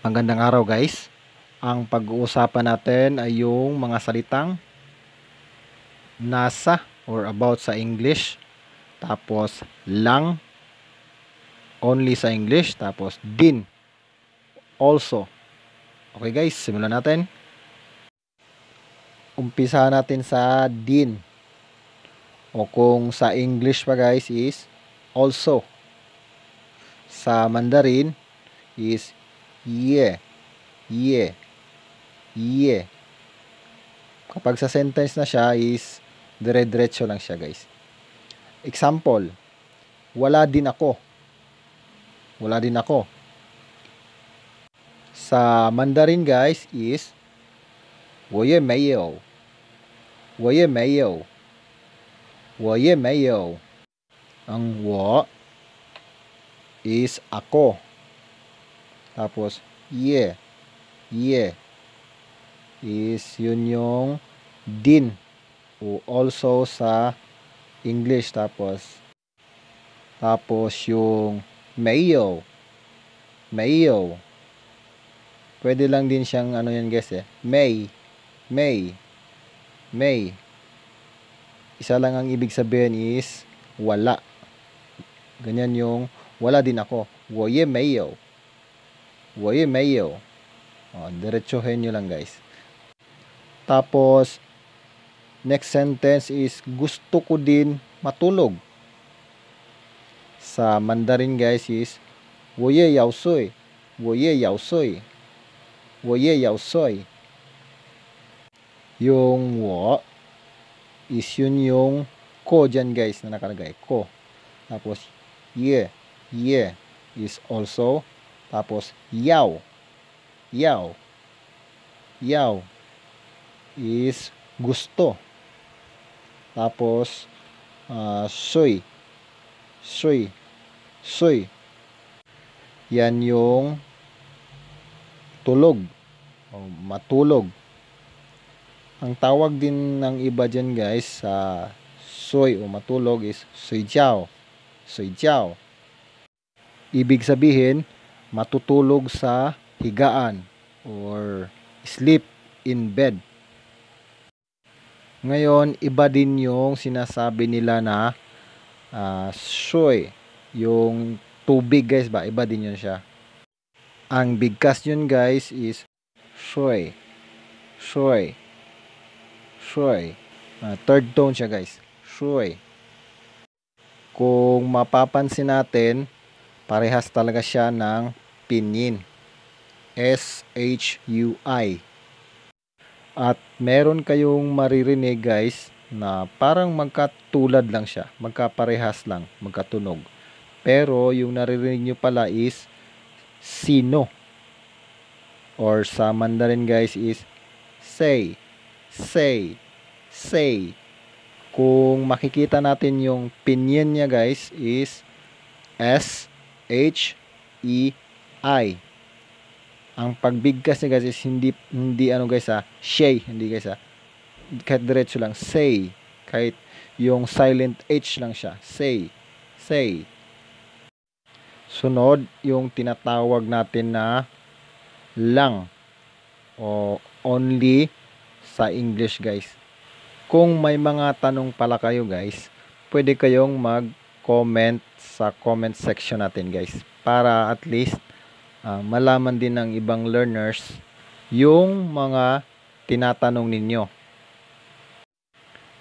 Magandang araw guys. Ang pag-uusapan natin ay yung mga salitang nasa or about sa English. Tapos lang only sa English. Tapos din also. Okay guys, simulan natin. Umpisa natin sa din. O kung sa English pa guys is also. Sa Mandarin is ye, ye, ye. Kapag sa sentence na siya is dire-diretso lang siya, guys. Example, wala din ako. Wala din ako. Sa Mandarin, guys, is Ang 我 is ako. Tapos, ye. Ye. Is yun yung din. O also sa English. Tapos, tapos yung mayo. Mayo. Pwede lang din siyang ano yan guys eh. May. May. May. Isa lang ang ibig sabihin is wala. Ganyan yung wala din ako. Woye mayo. 我也没有. Oh, diretsohin nyo lang guys. Tapos, next sentence is, gusto ko din matulog. Sa Mandarin guys is, 我也要睡,我也要睡,我也要睡 .yung wo is yun yung ko dyan guys na nakalagay ko. Tapos, ye, ye is also tapos, yao. Yao. Yao. is gusto. Tapos, uh, soy. Soy. Soy. Yan yung tulog. O matulog. Ang tawag din ng iba dyan guys sa uh, soy o matulog is soy jiao. Soy jiao. Ibig sabihin, matutulog sa higaan or sleep in bed. Ngayon, iba din yung sinasabi nila na uh, soy, yung tubig guys ba, iba din yun siya. Ang bigkas yun guys is soy, soy, soy. Uh, third tone siya guys, soy. Kung mapapansin natin, parehas talaga siya ng pinyin. S-H-U-I. At meron kayong maririnig guys na parang magkatulad lang siya, magkaparehas lang, magkatunog. Pero yung naririnig nyo pala is sino. Or sa Mandarin guys is say, say, say. Kung makikita natin yung pinyin niya guys is S H E I. Ang pagbigkas niya guys is hindi, hindi ano guys ha, ah, shay, hindi guys ha. Ah, kahit diretso lang, say. Kahit yung silent H lang siya, say, say. Sunod, yung tinatawag natin na lang o only sa English guys. Kung may mga tanong pala kayo guys, pwede kayong mag-comment sa comment section natin guys para at least uh, malaman din ng ibang learners yung mga tinatanong ninyo.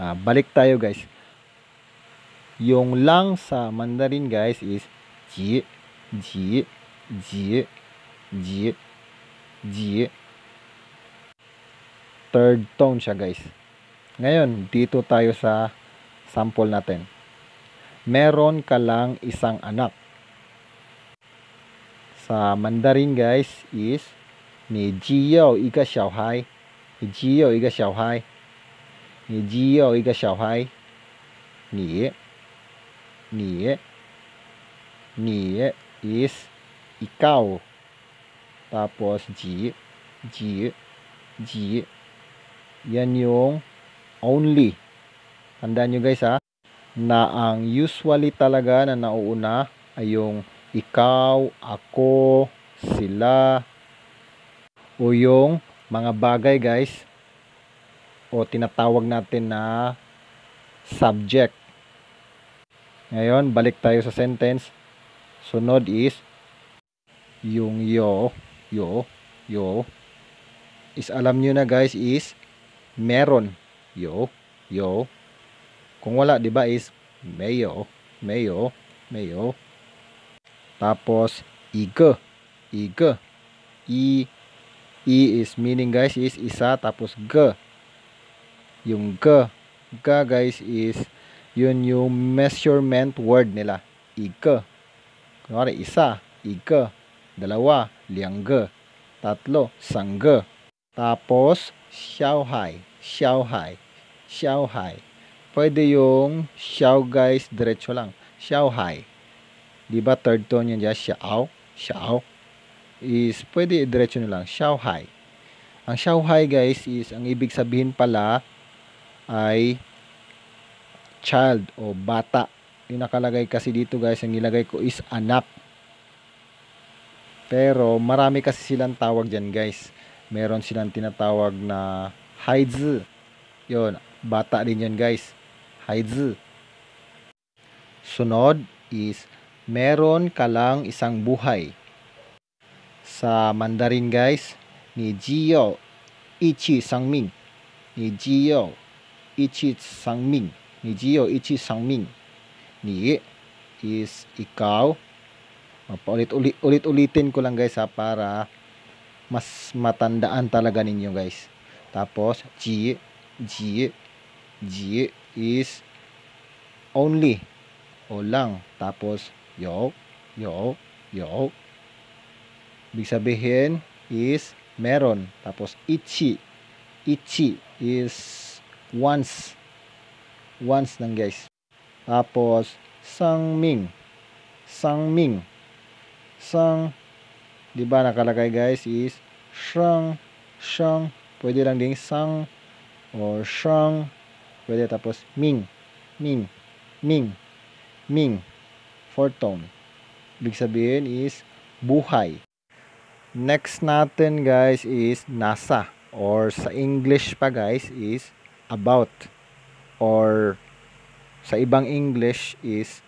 Uh, balik tayo guys. Yung lang sa Mandarin guys is ji, ji, ji, ji, ji. Third tone siya guys. Ngayon, dito tayo sa sample natin. Meron ka lang isang anak sa Mandarin guys is ni jiyo iga xiaohai ni jiyo iga xiaohai ni jiyo iga xiaohai ni ni ni is ikaw tapos ji ji ji yan yung only tandaan nyo guys ha na ang usually talaga na nauuna ay yung ikaw, ako, sila, o yung mga bagay guys o tinatawag natin na subject. Ngayon, balik tayo sa sentence. Sunod is yung yo, yo, yo. Is alam niyo na guys is meron. Yo, yo. Kung wala, di ba is mayo, mayo, mayo. Tapos, ige. Ige. I. I is meaning guys is isa. Tapos, ge. Yung ge. Ge guys is yun yung measurement word nila. Ige. Kunwari, isa. Ige. Dalawa. Liangge. Tatlo. Sangge. Tapos, xiaohai. Xiaohai. Xiaohai. Pwede yung xiao guys, diretso lang. Xiaohai. Di ba third tone yan dyan? Xiao. Xiao. Is pwede diretso nyo lang. Xiaohai. Ang Xiaohai guys is ang ibig sabihin pala ay child o bata. Yung nakalagay kasi dito guys, ang nilagay ko is anak. Pero marami kasi silang tawag dyan guys. Meron silang tinatawag na haizu. Yun, bata din yan guys. Haizu. Sunod is meron ka lang isang buhay. Sa Mandarin guys, ni Jiyo Ichi sangming. Ni Jiyo Ichi sangming. Ni Jiyo Ichi sangming. Ni is ikaw. Paulit-ulitin ulit, ulitin ko lang guys ha, para mas matandaan talaga ninyo guys. Tapos, ji ji ji is only o lang. Tapos, yok, yok, yok. Ibig sabihin is meron. Tapos ichi. Ichi is once. Once ng guys. Tapos sangming. Sangming. Sang, di ba nakalagay guys is shang shang pwede lang ding sang or shang pwede tapos ming ming ming ming fortune. Ibig sabihin is buhay. Next natin guys is nasa or sa English pa guys is about or sa ibang English is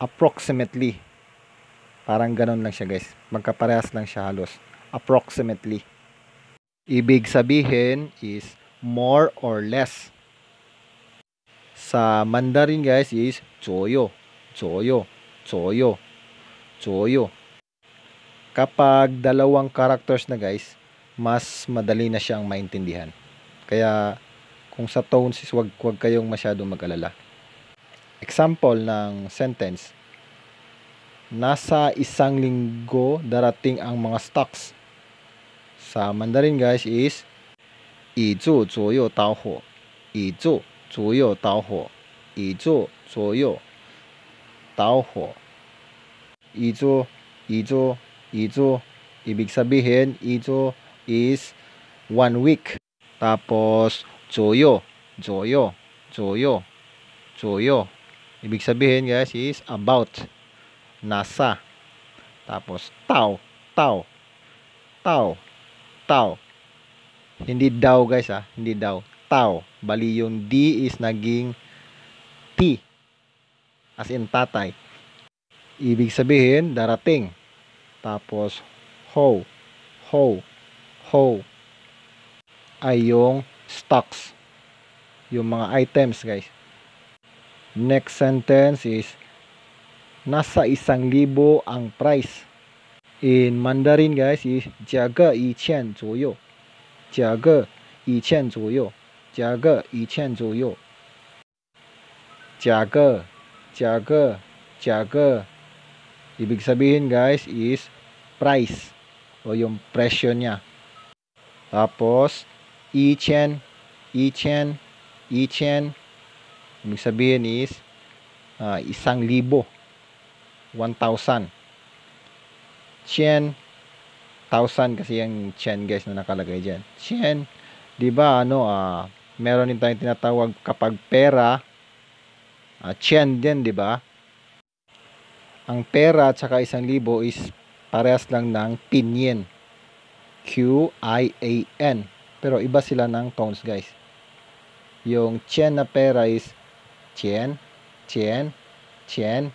approximately. Parang ganun lang siya guys. Magkaparehas lang siya halos. Approximately. Ibig sabihin is more or less. Sa Mandarin guys is choyo. Choyo. Tsoyo. Tsoyo. Kapag dalawang characters na guys, mas madali na siyang maintindihan. Kaya kung sa tones is wag, wag kayong masyadong mag-alala. Example ng sentence, Nasa isang linggo darating ang mga stocks. Sa Mandarin guys is 以住左右导火，以住左右导火，以住左右 tao ho. Ito, ito, ito. Ibig sabihin, ito is one week. Tapos, joyo, joyo, joyo, joyo. Ibig sabihin guys is about, nasa. Tapos, tao, tao, tao, tao. Hindi daw guys ah, hindi daw. Tao. Bali yung D is naging T as in tatay. Ibig sabihin, darating. Tapos, ho, ho, ho ay yung stocks. Yung mga items, guys. Next sentence is, nasa isang libo ang price. In Mandarin, guys, is 价格一千左右。价格一千左右。价格一千左右。价格 tiyaga, tiyaga. Ibig sabihin guys is price o yung presyo niya. Tapos, ichen, ichen, ichen. Ibig sabihin is uh, isang libo, 1,000. Chen, 1,000 kasi yung chen guys na nakalagay dyan. Chen, di ba ano, uh, meron din tayong tinatawag kapag pera, uh, ah, chen din, di ba? Ang pera at saka isang libo is parehas lang ng pinyin. Q-I-A-N. Pero iba sila ng tones, guys. Yung chen na pera is chen, chen, chen.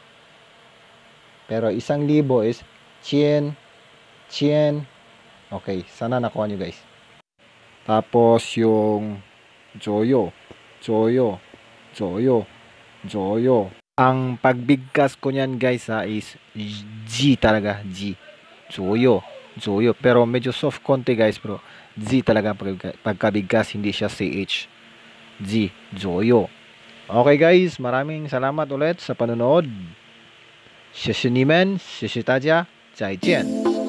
Pero isang libo is chen, chen. Okay, sana nakuha nyo, guys. Tapos yung joyo, joyo, joyo. Joyo. Ang pagbigkas ko niyan guys ha is G talaga, G. Joyo. Joyo. Pero medyo soft konti guys bro. G talaga pagkabigkas, hindi siya CH. G. Joyo. Okay guys, maraming salamat ulit sa panonood. 谢谢你们，谢谢大家，再见。